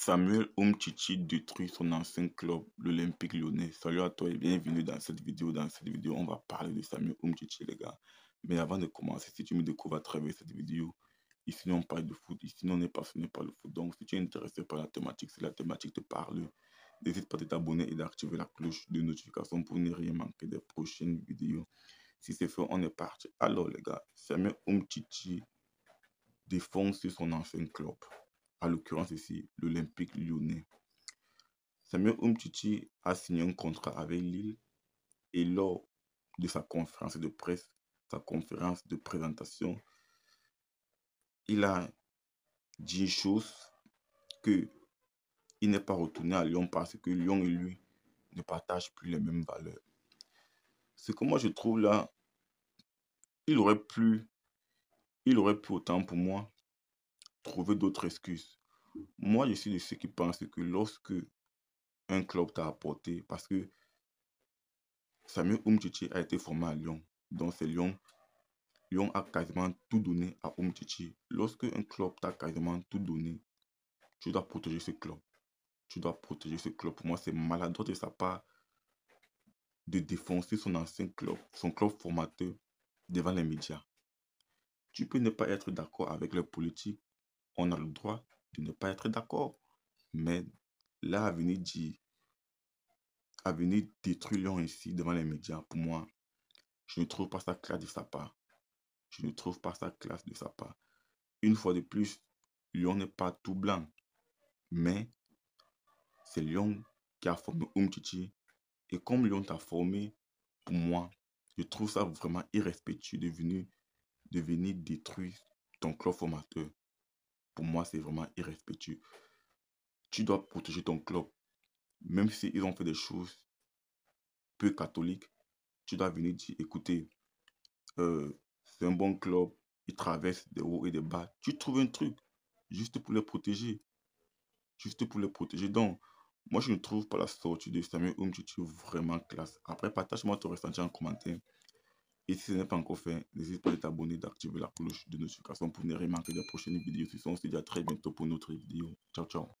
Samuel Umtiti détruit son ancien club, l'Olympique lyonnais. Salut à toi et bienvenue dans cette vidéo. Dans cette vidéo, on va parler de Samuel Umtiti, les gars. Mais avant de commencer, si tu me découvres à travers cette vidéo, ici on parle de foot, ici on est passionné par le foot. Donc si tu es intéressé par la thématique, si la thématique te parle, n'hésite pas à t'abonner et d'activer la cloche de notification pour ne rien manquer des prochaines vidéos. Si c'est fait, on est parti. Alors les gars, Samuel Umtiti défonce son ancien club à l'occurrence ici l'Olympique lyonnais. Samuel Umtiti a signé un contrat avec Lille et lors de sa conférence de presse, sa conférence de présentation, il a dit une chose que il n'est pas retourné à Lyon parce que Lyon et lui ne partagent plus les mêmes valeurs. Ce que moi je trouve là, il aurait plus il aurait pu autant pour moi trouver d'autres excuses. Moi, je suis de ceux qui pensent que lorsque un club t'a apporté, parce que Samuel Umtiti a été formé à Lyon, donc c'est Lyon. Lyon a quasiment tout donné à Umtiti. Lorsque un club t'a quasiment tout donné, tu dois protéger ce club. Tu dois protéger ce club. Pour moi, c'est maladroit de sa part de défoncer son ancien club, son club formateur devant les médias. Tu peux ne pas être d'accord avec les politiques, on a le droit de ne pas être d'accord. Mais là, à venir dire, à venir détruire Lyon ici devant les médias, pour moi, je ne trouve pas ça classe de sa part. Je ne trouve pas ça classe de sa part. Une fois de plus, Lyon n'est pas tout blanc. Mais c'est Lyon qui a formé Umtiti. Et comme Lyon t'a formé, pour moi, je trouve ça vraiment irrespectueux de venir, de venir détruire ton club formateur pour moi, c'est vraiment irrespectueux. Tu dois protéger ton club. Même s'ils ils ont fait des choses peu catholiques, tu dois venir dire, écoutez, euh, c'est un bon club, ils traversent des hauts et des bas. Tu trouves un truc juste pour les protéger. Juste pour les protéger. Donc, moi, je ne trouve pas la sortie de Samuel es vraiment classe. Après, partage-moi ton ressenti en commentaire. Et si ce n'est pas encore fait, n'hésite pas à t'abonner, d'activer la cloche de notification pour ne rien manquer des prochaines vidéos. Ce sont dit à très bientôt pour notre vidéo. Ciao, ciao.